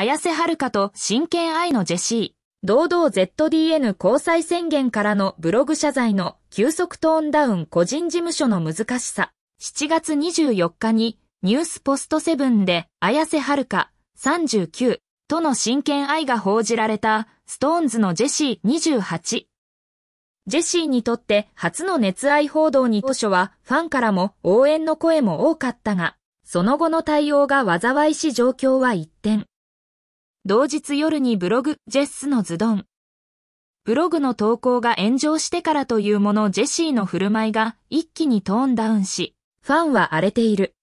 綾瀬はるかと真剣愛のジェシー、堂々 ZDN 交際宣言からのブログ謝罪の急速トーンダウン個人事務所の難しさ。7月24日にニュースポストセブンで綾瀬はるか39との真剣愛が報じられたストーンズのジェシー28。ジェシーにとって初の熱愛報道に当初はファンからも応援の声も多かったが、その後の対応が災いし状況は一転。同日夜にブログ、ジェスのズドン。ブログの投稿が炎上してからというものジェシーの振る舞いが一気にトーンダウンし、ファンは荒れている。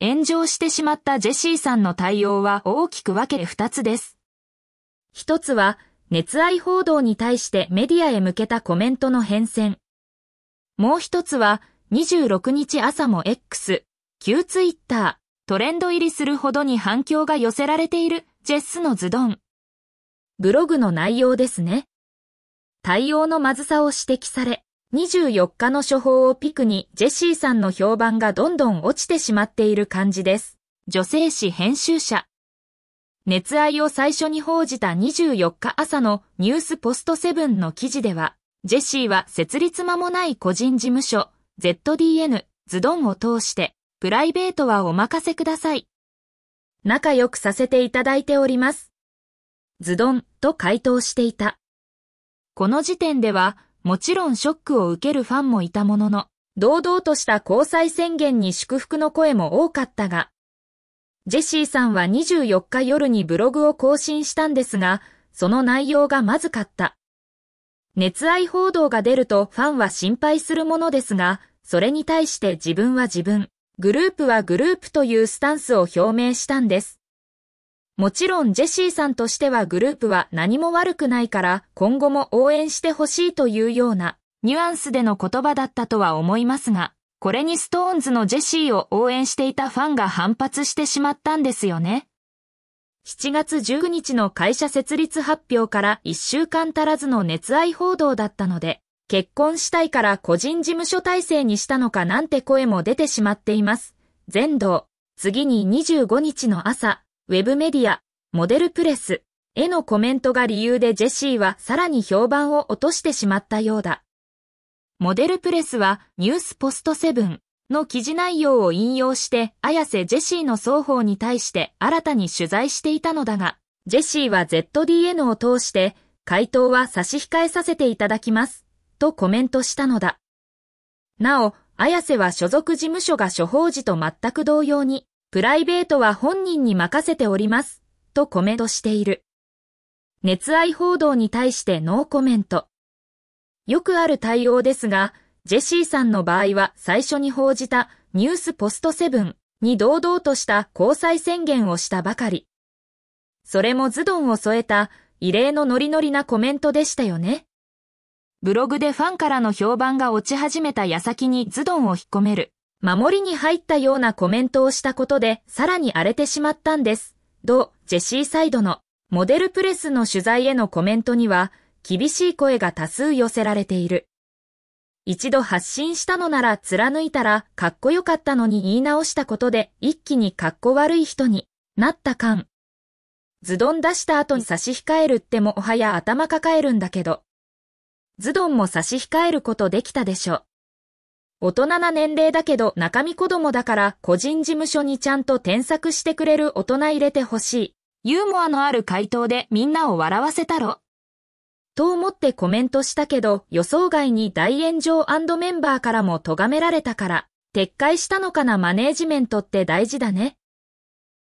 炎上してしまったジェシーさんの対応は大きく分けて二つです。一つは、熱愛報道に対してメディアへ向けたコメントの変遷。もう一つは、26日朝も X、旧 Twitter、トレンド入りするほどに反響が寄せられているジェスのズドン。ブログの内容ですね。対応のまずさを指摘され、24日の処方をピクにジェシーさんの評判がどんどん落ちてしまっている感じです。女性誌編集者。熱愛を最初に報じた24日朝のニュースポストセブンの記事では、ジェシーは設立間もない個人事務所、ZDN、ズドンを通して、プライベートはお任せください。仲良くさせていただいております。ズドンと回答していた。この時点では、もちろんショックを受けるファンもいたものの、堂々とした交際宣言に祝福の声も多かったが、ジェシーさんは24日夜にブログを更新したんですが、その内容がまずかった。熱愛報道が出るとファンは心配するものですが、それに対して自分は自分。グループはグループというスタンスを表明したんです。もちろんジェシーさんとしてはグループは何も悪くないから今後も応援してほしいというようなニュアンスでの言葉だったとは思いますが、これにストーンズのジェシーを応援していたファンが反発してしまったんですよね。7月19日の会社設立発表から1週間足らずの熱愛報道だったので、結婚したいから個人事務所体制にしたのかなんて声も出てしまっています。全道、次に25日の朝、ウェブメディア、モデルプレス、へのコメントが理由でジェシーはさらに評判を落としてしまったようだ。モデルプレスはニュースポストセブンの記事内容を引用して、綾瀬ジェシーの双方に対して新たに取材していたのだが、ジェシーは ZDN を通して、回答は差し控えさせていただきます。とコメントしたのだ。なお、綾瀬は所属事務所が処方時と全く同様に、プライベートは本人に任せております、とコメントしている。熱愛報道に対してノーコメント。よくある対応ですが、ジェシーさんの場合は最初に報じたニュースポストセブンに堂々とした交際宣言をしたばかり。それもズドンを添えた異例のノリノリなコメントでしたよね。ブログでファンからの評判が落ち始めた矢先にズドンを引っ込める。守りに入ったようなコメントをしたことで、さらに荒れてしまったんです。同、ジェシーサイドの、モデルプレスの取材へのコメントには、厳しい声が多数寄せられている。一度発信したのなら貫いたらかっこよかったのに言い直したことで一気にかっこ悪い人になった感。ズドン出した後に差し控えるってもはや頭抱えるんだけど。ズドンも差し控えることできたでしょ。大人な年齢だけど中身子供だから個人事務所にちゃんと添削してくれる大人入れてほしい。ユーモアのある回答でみんなを笑わせたろ。と思ってコメントしたけど予想外に大炎上メンバーからも咎められたから撤回したのかなマネージメントって大事だね。